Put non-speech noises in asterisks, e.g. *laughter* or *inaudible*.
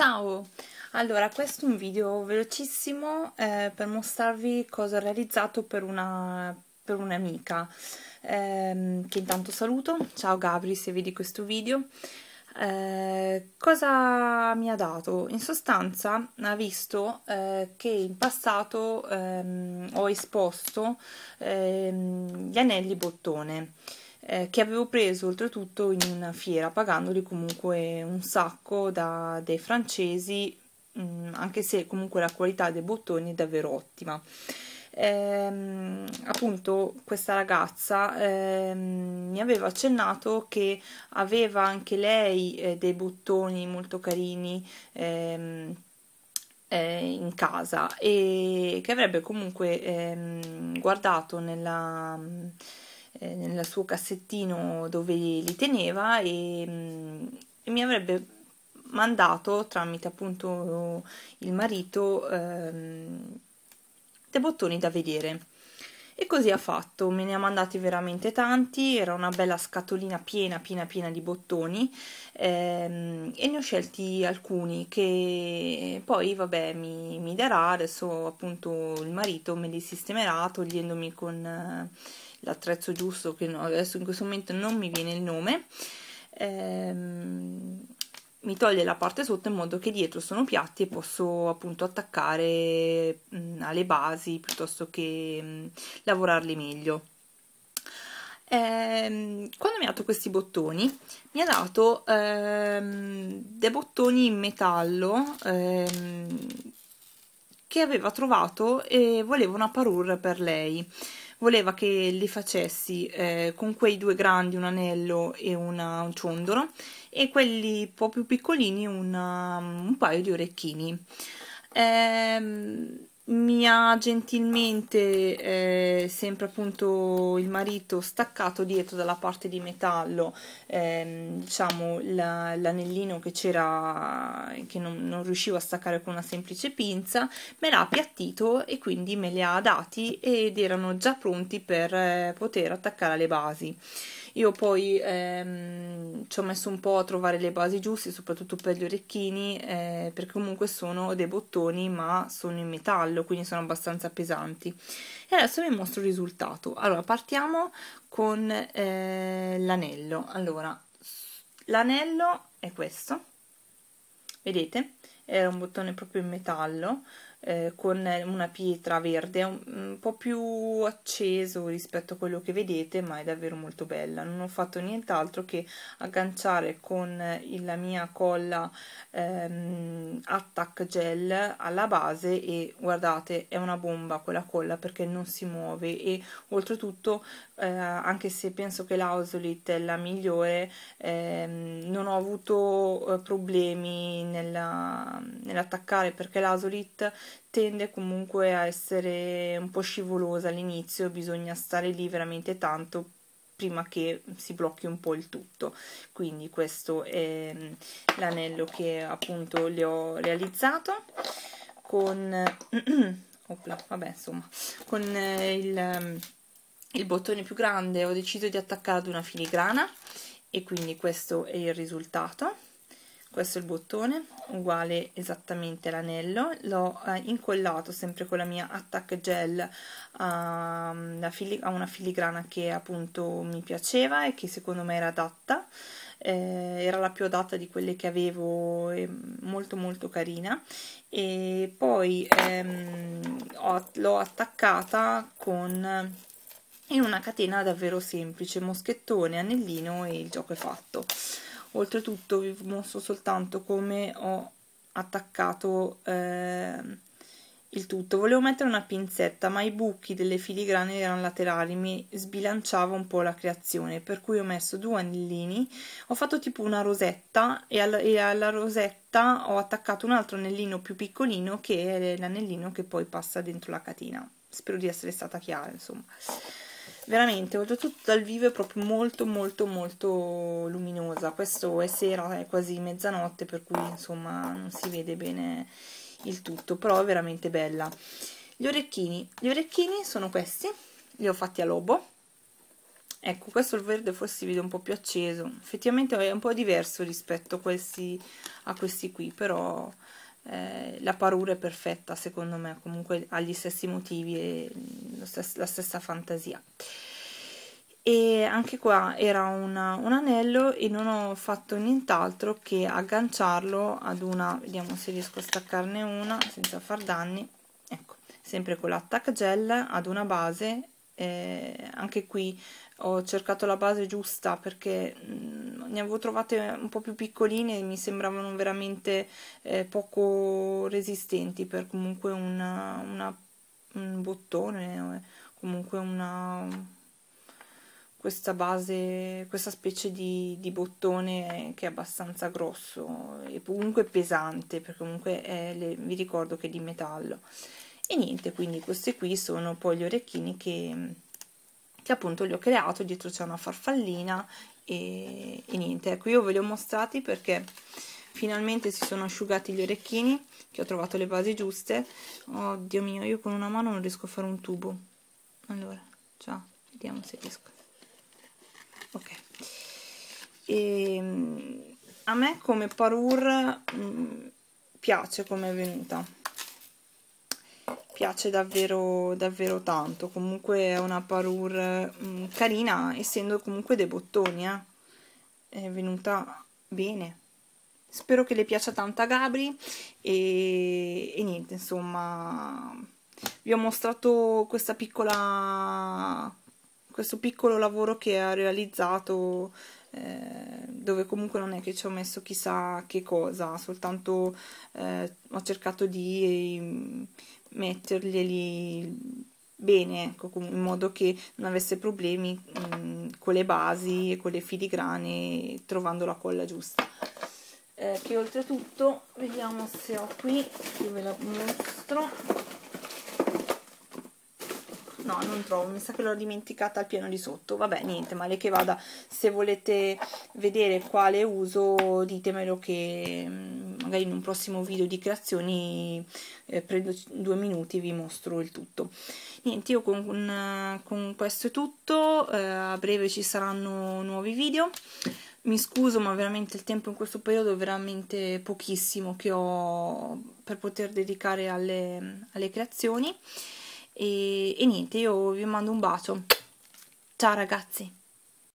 Ciao! Allora, questo è un video velocissimo eh, per mostrarvi cosa ho realizzato per un'amica eh, che intanto saluto. Ciao Gabri se vedi questo video. Eh, cosa mi ha dato? In sostanza ha visto eh, che in passato ehm, ho esposto ehm, gli anelli bottone eh, che avevo preso oltretutto in una fiera, pagandoli comunque un sacco da, dei francesi, mh, mm, anche se comunque la qualità dei bottoni è davvero ottima. Ehm, appunto questa ragazza ehm, mi aveva accennato che aveva anche lei eh, dei bottoni molto carini ehm, eh, in casa e che avrebbe comunque ehm, guardato nella eh, nel suo cassettino dove li teneva e, mm, e mi avrebbe mandato tramite appunto il marito ehm, dei bottoni da vedere e così ha fatto, me ne ha mandati veramente tanti, era una bella scatolina piena piena piena di bottoni ehm, e ne ho scelti alcuni che poi vabbè mi, mi darà, adesso appunto il marito me li sistemerà togliendomi con... Eh, l'attrezzo giusto che no, adesso in questo momento non mi viene il nome ehm, mi toglie la parte sotto in modo che dietro sono piatti e posso appunto attaccare mh, alle basi piuttosto che mh, lavorarli meglio ehm, quando mi ha dato questi bottoni mi ha dato ehm, dei bottoni in metallo ehm, che aveva trovato e voleva una parure per lei voleva che li facessi eh, con quei due grandi un anello e una, un ciondolo e quelli un po' più piccolini una, um, un paio di orecchini. Ehm, mi ha gentilmente eh, sempre appunto il marito staccato dietro dalla parte di metallo ehm, diciamo l'anellino che c'era che non, non, riuscivo a staccare con una semplice pinza me l'ha appiattito e quindi me li ha dati ed erano già pronti per eh, poter attaccare alle basi io poi ehm, ci ho messo un po' a trovare le basi giuste, soprattutto per gli orecchini, eh, perché comunque sono dei bottoni ma sono in metallo, quindi sono abbastanza pesanti. E adesso vi mostro il risultato. Allora, partiamo con eh, l'anello. Allora, l'anello è questo, vedete? Era un bottone proprio in metallo, eh, con una pietra verde, un, un po' più acceso rispetto a quello che vedete, ma è davvero molto bella. Non ho fatto nient'altro che agganciare con la mia colla ehm, Attack Gel alla base e guardate, è una bomba quella colla perché non si muove e oltretutto, eh, anche se penso che l'Ausolit è la migliore, ehm, non ho avuto eh, problemi nell'attaccare nell perché l'Ausolit tende comunque a essere un po' scivolosa all'inizio, bisogna stare lì veramente tanto prima che si blocchi un po' il tutto quindi questo è mm, l'anello che appunto le ho realizzato con, *clears throat* opla, vabbè, insomma, con eh, il, mm, il bottone più grande ho deciso di attaccarlo ad una filigrana e quindi questo è il risultato questo è il bottone uguale esattamente l'anello l'ho eh, incollato sempre con la mia attack gel a, mm, a, una filigrana che appunto mi piaceva e che secondo me era adatta eh, era la più adatta di quelle che avevo molto molto carina e poi ehm, l'ho attaccata con in una catena davvero semplice moschettone, anellino e il gioco è fatto oltretutto vi mostro soltanto come ho attaccato eh, il tutto volevo mettere una pinzetta ma i buchi delle filigrane erano laterali mi sbilanciava un po' la creazione per cui ho messo due anellini ho fatto tipo una rosetta e alla, e alla rosetta ho attaccato un altro anellino più piccolino che è l'anellino che poi passa dentro la catena spero di essere stata chiara insomma veramente oltretutto dal vivo è proprio molto molto molto luminosa questo è sera è quasi mezzanotte per cui insomma non si vede bene il tutto però è veramente bella gli orecchini gli orecchini sono questi li ho fatti a lobo ecco questo il verde forse si vede un po' più acceso effettivamente è un po' diverso rispetto a questi, a questi qui però eh, la parura è perfetta secondo me comunque ha gli stessi motivi e la stessa fantasia e anche qua era una, un anello e non ho fatto nient'altro che agganciarlo ad una vediamo se riesco a staccarne una senza far danni ecco sempre con l'attack gel ad una base eh, anche qui ho cercato la base giusta perché mm, ne avevo trovate un po' più piccoline e mi sembravano veramente eh, poco resistenti per comunque una, una un bottone, comunque una questa base, questa specie di, di, bottone che è abbastanza grosso e comunque pesante perché comunque è, le, vi ricordo che è di metallo e niente quindi questi qui sono poi gli orecchini che, che appunto li ho creato dietro c'è una farfallina e, e niente ecco io ve li ho mostrati perché finalmente si sono asciugati gli orecchini che ho trovato le basi giuste oddio mio io con una mano non riesco a fare un tubo allora ciao vediamo se riesco ok e, ehm, a me come parure mm, piace come è venuta piace davvero davvero tanto comunque è una parure mm, carina essendo comunque dei bottoni eh. è venuta bene spero che le piaccia tanto a Gabri e, e niente insomma vi ho mostrato questa piccola questo piccolo lavoro che ha realizzato eh, dove comunque non è che ci ho messo chissà che cosa soltanto eh, ho cercato di ehm, metterglieli bene ecco, in modo che non avesse problemi mh, mm, con le basi e con le filigrane trovando la colla giusta eh, che oltretutto vediamo se ho qui io ve la mostro no non trovo mi sa che l'ho dimenticata al piano di sotto vabbè niente male che vada se volete vedere quale uso ditemelo che mm, magari in un prossimo video di creazioni eh, prendo due minuti e vi mostro il tutto niente io con, con eh, questo è tutto eh, a breve ci saranno nuovi video mi scuso ma veramente il tempo in questo periodo è veramente pochissimo che ho per poter dedicare alle, alle creazioni e, e niente, io vi mando un bacio ciao ragazzi